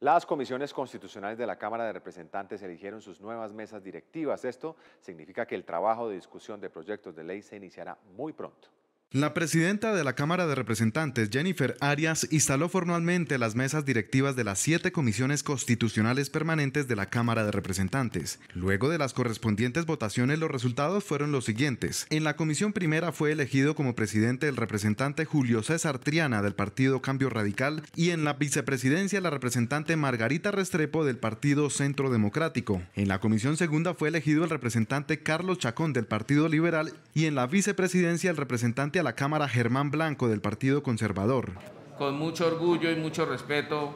Las comisiones constitucionales de la Cámara de Representantes eligieron sus nuevas mesas directivas. Esto significa que el trabajo de discusión de proyectos de ley se iniciará muy pronto. La presidenta de la Cámara de Representantes, Jennifer Arias, instaló formalmente las mesas directivas de las siete comisiones constitucionales permanentes de la Cámara de Representantes. Luego de las correspondientes votaciones, los resultados fueron los siguientes. En la comisión primera fue elegido como presidente el representante Julio César Triana del Partido Cambio Radical y en la vicepresidencia la representante Margarita Restrepo del Partido Centro Democrático. En la comisión segunda fue elegido el representante Carlos Chacón del Partido Liberal y en la vicepresidencia el representante a la Cámara Germán Blanco del Partido Conservador. Con mucho orgullo y mucho respeto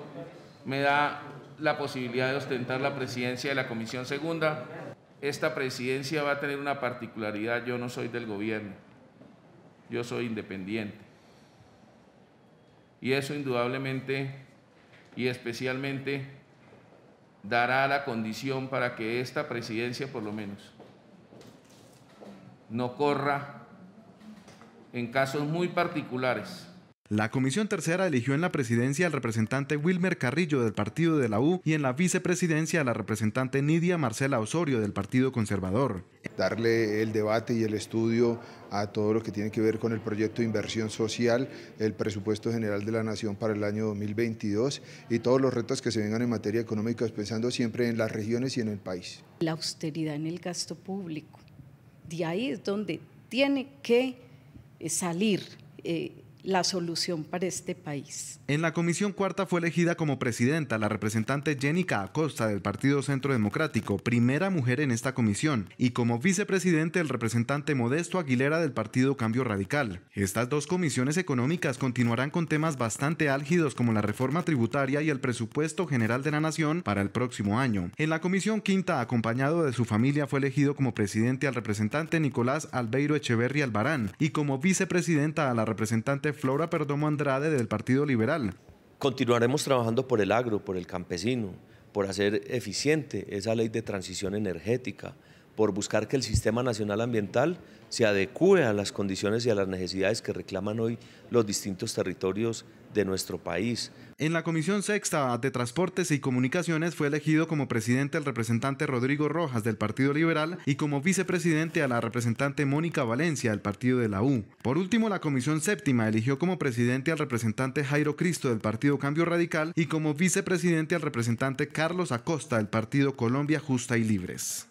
me da la posibilidad de ostentar la presidencia de la Comisión Segunda. Esta presidencia va a tener una particularidad, yo no soy del gobierno, yo soy independiente. Y eso indudablemente y especialmente dará la condición para que esta presidencia por lo menos no corra en casos muy particulares. La Comisión Tercera eligió en la presidencia al representante Wilmer Carrillo del Partido de la U y en la vicepresidencia a la representante Nidia Marcela Osorio del Partido Conservador. Darle el debate y el estudio a todo lo que tiene que ver con el proyecto de inversión social, el presupuesto general de la Nación para el año 2022 y todos los retos que se vengan en materia económica, pensando siempre en las regiones y en el país. La austeridad en el gasto público, de ahí es donde tiene que eh, salir. Eh, la solución para este país. En la Comisión Cuarta fue elegida como presidenta la representante Jenica Acosta del Partido Centro Democrático, primera mujer en esta comisión, y como vicepresidente el representante Modesto Aguilera del Partido Cambio Radical. Estas dos comisiones económicas continuarán con temas bastante álgidos como la reforma tributaria y el presupuesto general de la Nación para el próximo año. En la Comisión Quinta, acompañado de su familia, fue elegido como presidente al representante Nicolás Albeiro Echeverri Albarán y como vicepresidenta a la representante Flora Perdomo Andrade del Partido Liberal. Continuaremos trabajando por el agro, por el campesino, por hacer eficiente esa ley de transición energética, por buscar que el Sistema Nacional Ambiental se adecue a las condiciones y a las necesidades que reclaman hoy los distintos territorios de nuestro país. En la Comisión Sexta de Transportes y Comunicaciones fue elegido como presidente el representante Rodrigo Rojas del Partido Liberal y como vicepresidente a la representante Mónica Valencia del Partido de la U. Por último, la Comisión Séptima eligió como presidente al representante Jairo Cristo del Partido Cambio Radical y como vicepresidente al representante Carlos Acosta del Partido Colombia Justa y Libres.